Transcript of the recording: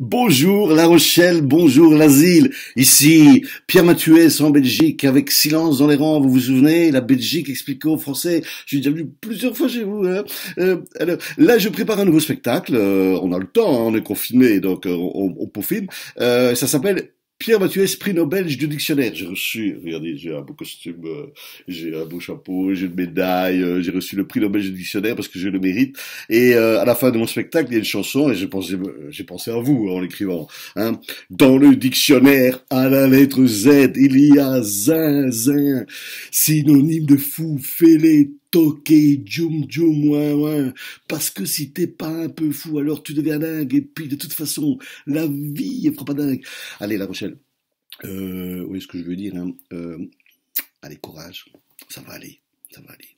Bonjour La Rochelle, bonjour l'asile. Ici Pierre Mathuès en Belgique avec silence dans les rangs. Vous vous souvenez La Belgique expliquée aux Français. Je suis déjà venu plusieurs fois chez vous. Hein. Euh, alors, là, je prépare un nouveau spectacle. Euh, on a le temps, on hein, est confiné, donc euh, on, on, ça s'appelle Pierre Mathieu, esprit Nobel du dictionnaire. J'ai reçu, regardez, j'ai un beau costume, euh, j'ai un beau chapeau, j'ai une médaille, euh, j'ai reçu le prix Nobel du dictionnaire parce que je le mérite. Et euh, à la fin de mon spectacle, il y a une chanson et j'ai pensé, j'ai pensé à vous en l'écrivant. Hein. Dans le dictionnaire, à la lettre Z, il y a zin, zin, synonyme de fou, fêlé, toquer, djoum ouais parce que si t'es pas un peu fou, alors tu deviens dingue, et puis de toute façon, la vie est pas dingue. Allez, La Rochelle, euh, oui, ce que je veux dire, hein, euh, allez, courage, ça va aller, ça va aller.